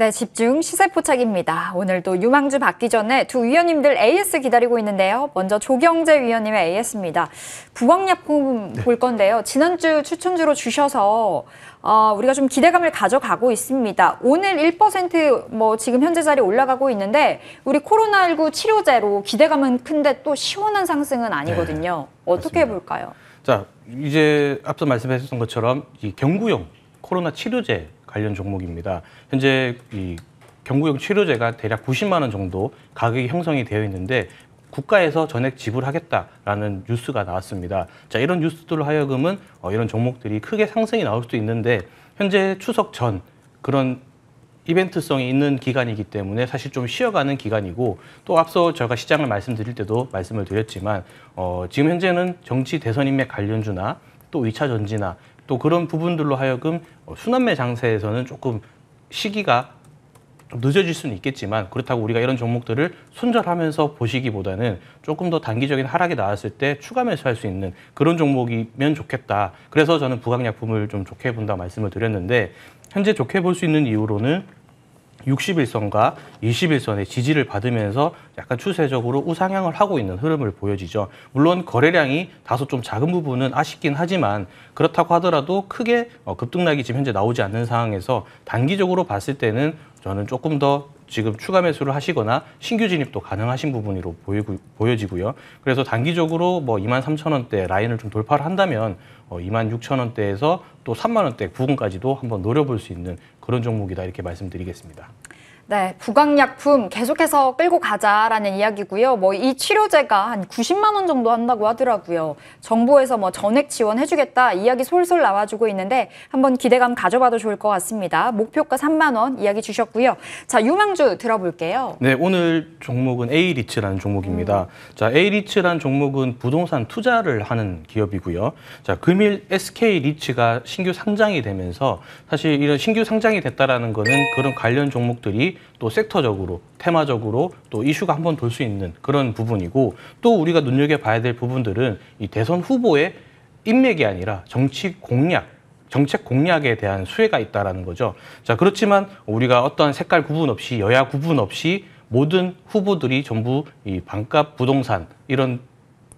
네, 집중 시세 포착입니다. 오늘도 유망주 받기 전에 두 위원님들 AS 기다리고 있는데요. 먼저 조경재 위원님의 AS입니다. 부광약품 네. 볼 건데요. 지난주 추천주로 주셔서 어, 우리가 좀 기대감을 가져가고 있습니다. 오늘 1%뭐 지금 현재 자리 올라가고 있는데 우리 코로나19 치료제로 기대감은 큰데 또 시원한 상승은 아니거든요. 네, 어떻게 맞습니다. 볼까요? 자, 이제 앞서 말씀하셨던 것처럼 이 경구용 코로나 치료제 관련 종목입니다. 현재 이 경구용 치료제가 대략 90만 원 정도 가격이 형성이 되어 있는데 국가에서 전액 지불하겠다라는 뉴스가 나왔습니다. 자, 이런 뉴스들 하여금은 어, 이런 종목들이 크게 상승이 나올 수도 있는데 현재 추석 전 그런 이벤트성이 있는 기간이기 때문에 사실 좀 쉬어가는 기간이고 또 앞서 제가 시장을 말씀드릴 때도 말씀을 드렸지만 어, 지금 현재는 정치 대선 인맥 관련주나 또 2차 전지나 또 그런 부분들로 하여금 순환매 장세에서는 조금 시기가 좀 늦어질 수는 있겠지만 그렇다고 우리가 이런 종목들을 손절하면서 보시기보다는 조금 더 단기적인 하락이 나왔을 때 추가 매수할 수 있는 그런 종목이면 좋겠다. 그래서 저는 부강약품을 좀 좋게 본다 말씀을 드렸는데 현재 좋게 볼 수 있는 이유로는 60일선과 20일선의 지지를 받으면서 약간 추세적으로 우상향을 하고 있는 흐름을 보여지죠. 물론 거래량이 다소 좀 작은 부분은 아쉽긴 하지만 그렇다고 하더라도 크게 어, 급등락이 지금 현재 나오지 않는 상황에서 단기적으로 봤을 때는 저는 조금 더 지금 추가 매수를 하시거나 신규 진입도 가능하신 부분으로 보이고, 보여지고요. 그래서 단기적으로 뭐 2만 3천 원대 라인을 좀 돌파를 한다면 어, 2만 6천 원대에서 또 3만 원대 부근까지도 한번 노려볼 수 있는 그런 종목이다 이렇게 말씀드리겠습니다. 네, 부강약품 계속해서 끌고 가자라는 이야기고요. 뭐 이 치료제가 한 90만 원 정도 한다고 하더라고요. 정부에서 뭐 전액 지원해주겠다 이야기 솔솔 나와주고 있는데 한번 기대감 가져봐도 좋을 것 같습니다. 목표가 3만 원 이야기 주셨고요. 자, 유망주 들어볼게요. 네, 오늘 종목은 A리츠라는 종목입니다. 음. 자, A리츠라는 종목은 부동산 투자를 하는 기업이고요. 자, 금일 SK리츠가 신규 상장이 되면서 사실 이런 신규 상장이 됐다라는 거는 그런 관련 종목들이 또 섹터적으로 테마적으로 또 이슈가 한번 돌 수 있는 그런 부분이고 또 우리가 눈여겨봐야 될 부분들은 이 대선 후보의 인맥이 아니라 정치 공략 정책 공약에 대한 수혜가 있다라는 거죠. 자, 그렇지만 우리가 어떠한 색깔 구분 없이 여야 구분 없이 모든 후보들이 전부 이 반값 부동산 이런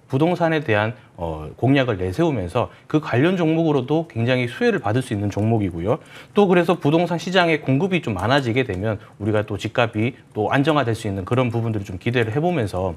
부동산에 대한 어, 공약을 내세우면서 그 관련 종목으로도 굉장히 수혜를 받을 수 있는 종목이고요. 또 그래서 부동산 시장의 공급이 좀 많아지게 되면 우리가 또 집값이 또 안정화될 수 있는 그런 부분들을 좀 기대를 해보면서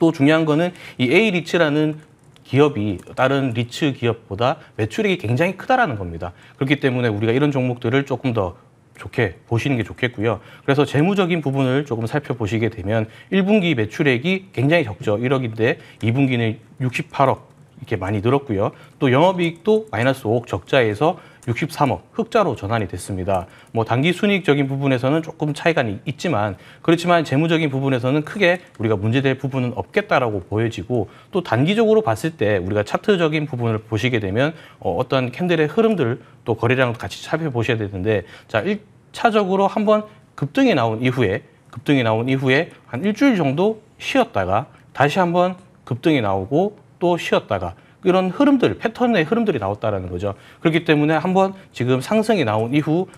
또 중요한 거는 이 A리츠라는 기업이 다른 리츠 기업보다 매출액이 굉장히 크다라는 겁니다. 그렇기 때문에 우리가 이런 종목들을 조금 더 좋게 보시는 게 좋겠고요. 그래서 재무적인 부분을 조금 살펴보시게 되면 1분기 매출액이 굉장히 적죠. 1억인데 2분기는 68억 이렇게 많이 늘었고요. 또 영업이익도 마이너스 5억 적자에서 63억 흑자로 전환이 됐습니다. 뭐 단기 순이익적인 부분에서는 조금 차이가 있지만 그렇지만 재무적인 부분에서는 크게 우리가 문제될 부분은 없겠다라고 보여지고 또 단기적으로 봤을 때 우리가 차트적인 부분을 보시게 되면 어, 어떤 캔들의 흐름들 또 거래량도 같이 살펴보셔야 되는데 자 1차적으로 한번 급등이 나온 이후에 급등이 나온 이후에 한 일주일 정도 쉬었다가 다시 한번 급등이 나오고 또 쉬었다가 이런 흐름들, 패턴의 흐름들이 나왔다라는 거죠. 그렇기 때문에 한번 지금 상승이 나온 이후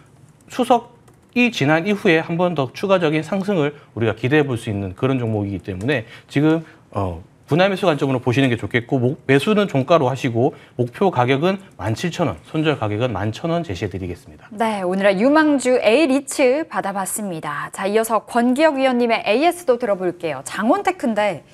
추석이 지난 이후에 한번 더 추가적인 상승을 우리가 기대해 볼 수 있는 그런 종목이기 때문에 지금 어, 분할 매수 관점으로 보시는 게 좋겠고 매수는 종가로 하시고 목표 가격은 17,000원, 손절 가격은 11,000원 제시해드리겠습니다. 네, 오늘의 유망주 A리츠 받아봤습니다. 자, 이어서 권기혁 위원님의 AS도 들어볼게요. 장원테크인데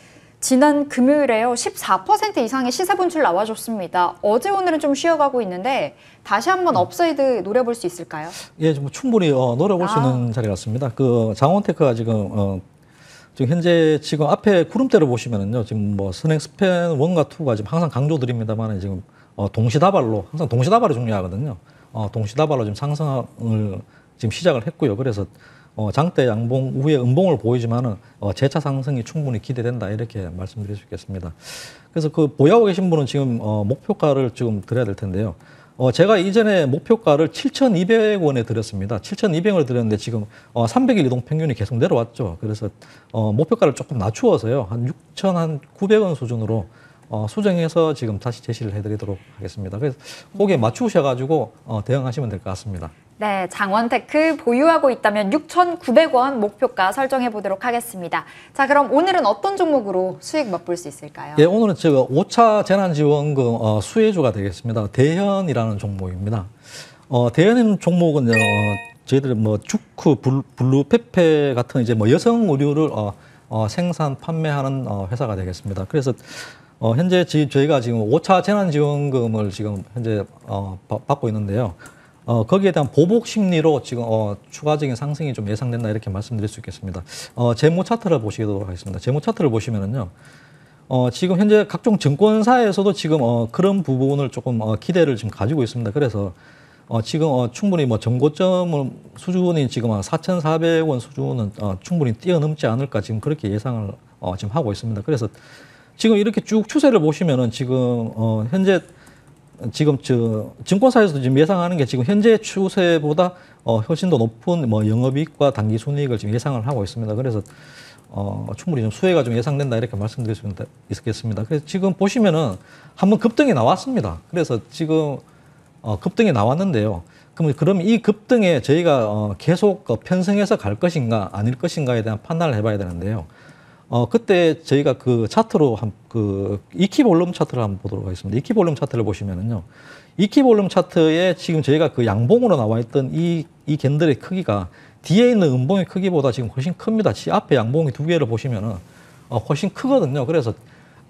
지난 금요일에요. 14% 이상의 시세 분출 나와줬습니다. 어제 오늘은 좀 쉬어가고 있는데 다시 한번 업사이드 노려볼 수 있을까요? 예, 좀 충분히 어, 노려볼 아. 수 있는 아. 자리 같습니다. 그 장원테크가 지금 어, 지금 현재 지금 앞에 구름대를 보시면은요. 지금 뭐 선행 스팬 원과투가 지금 항상 강조드립니다만 지금 어, 동시다발로 항상 동시다발이 중요하거든요. 어, 동시다발로 지금 상승을 지금 시작을 했고요. 그래서 어, 장대 양봉 후에 음봉을 보이지만은 어, 재차 상승이 충분히 기대된다 이렇게 말씀드릴 수 있겠습니다. 그래서 그 보유하고 계신 분은 지금 어, 목표가를 지금 드려야 될 텐데요. 어, 제가 이전에 목표가를 7,200원에 드렸습니다. 7,200원을 드렸는데 지금 어, 300일 이동 평균이 계속 내려왔죠. 그래서 어, 목표가를 조금 낮추어서요. 한 6,900원 수준으로 어, 수정해서 지금 다시 제시를 해드리도록 하겠습니다. 그래서 거기에 맞추셔가지고 어, 대응하시면 될 것 같습니다. 네, 장원테크 보유하고 있다면 6,900원 목표가 설정해 보도록 하겠습니다. 자, 그럼 오늘은 어떤 종목으로 수익 맛볼 수 있을까요? 예, 오늘은 제가 5차 재난지원금 어, 수혜주가 되겠습니다. 대현이라는 종목입니다. 어, 대현 종목은 어, 저희들뭐 주크, 블루, 페페 같은 이제 뭐 여성 의류를 어, 어, 생산, 판매하는 어, 회사가 되겠습니다. 그래서 어, 현재 지, 저희가 지금 5차 재난지원금을 지금 현재 어, 받고 있는데요. 어, 거기에 대한 보복 심리로 지금 어, 추가적인 상승이 좀 예상된다 이렇게 말씀드릴 수 있겠습니다. 어, 재무 차트를 보시도록 하겠습니다. 재무 차트를 보시면은요. 어, 지금 현재 각종 증권사에서도 지금 어, 그런 부분을 조금 어, 기대를 지금 가지고 있습니다. 그래서 어, 지금 어, 충분히 뭐정고점 수준이 지금 한 4,400원 수준은 어, 충분히 뛰어넘지 않을까 지금 그렇게 예상을 어, 지금 하고 있습니다. 그래서 지금 이렇게 쭉 추세를 보시면은 지금 어, 현재 지금 저 증권사에서도 지금 예상하는 게 지금 현재 추세보다 어, 훨씬 더 높은 뭐 영업이익과 단기 순이익을 지금 예상을 하고 있습니다. 그래서 어, 충분히 좀 수혜가 좀 예상된다 이렇게 말씀드릴 수 있겠습니다. 그래서 지금 보시면은 한번 급등이 나왔습니다. 그래서 지금 어, 급등이 나왔는데요. 그럼 그럼 이 급등에 저희가 어, 계속 그 편승해서 갈 것인가 아닐 것인가에 대한 판단을 해봐야 되는데요. 어, 그때 저희가 그 차트로 한, 그, 이키 볼륨 차트를 한번 보도록 하겠습니다. 이키 볼륨 차트를 보시면은요. 이키 볼륨 차트에 지금 저희가 그 양봉으로 나와 있던 이, 이갠들의 크기가 뒤에 있는 음봉의 크기보다 지금 훨씬 큽니다. 지 앞에 양봉이 두 개를 보시면은 어, 훨씬 크거든요. 그래서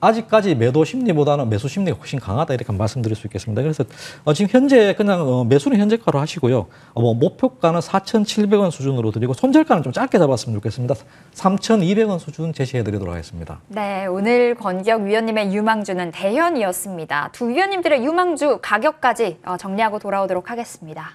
아직까지 매도 심리보다는 매수 심리가 훨씬 강하다 이렇게 말씀드릴 수 있겠습니다. 그래서 어, 지금 현재 그냥 어, 매수는 현재가로 하시고요. 어, 뭐 목표가는 4,700원 수준으로 드리고 손절가는 좀 짧게 잡았으면 좋겠습니다. 3,200원 수준 제시해드리도록 하겠습니다. 네, 오늘 권기혁 위원님의 유망주는 대현이었습니다. 두 위원님들의 유망주 가격까지 정리하고 돌아오도록 하겠습니다.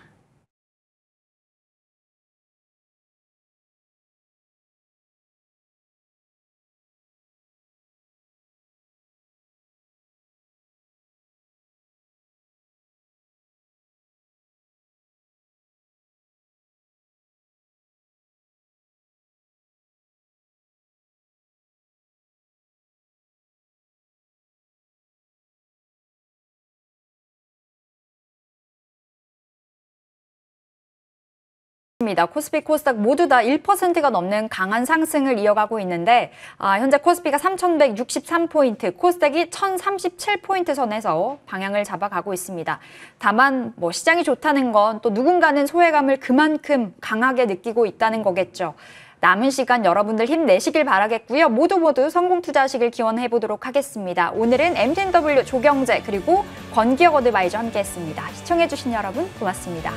올습니다 코스피, 코스닥 모두 다 1%가 넘는 강한 상승을 이어가고 있는데 아, 현재 코스피가 3,163포인트, 코스닥이 1,037포인트 선에서 방향을 잡아가고 있습니다. 다만 뭐 시장이 좋다는 건 또 누군가는 소외감을 그만큼 강하게 느끼고 있다는 거겠죠. 남은 시간 여러분들 힘내시길 바라겠고요. 모두 모두 성공 투자하시길 기원해 보도록 하겠습니다. 오늘은 MTNW 조경재 그리고 권기혁 어드바이저 함께했습니다. 시청해주신 여러분 고맙습니다.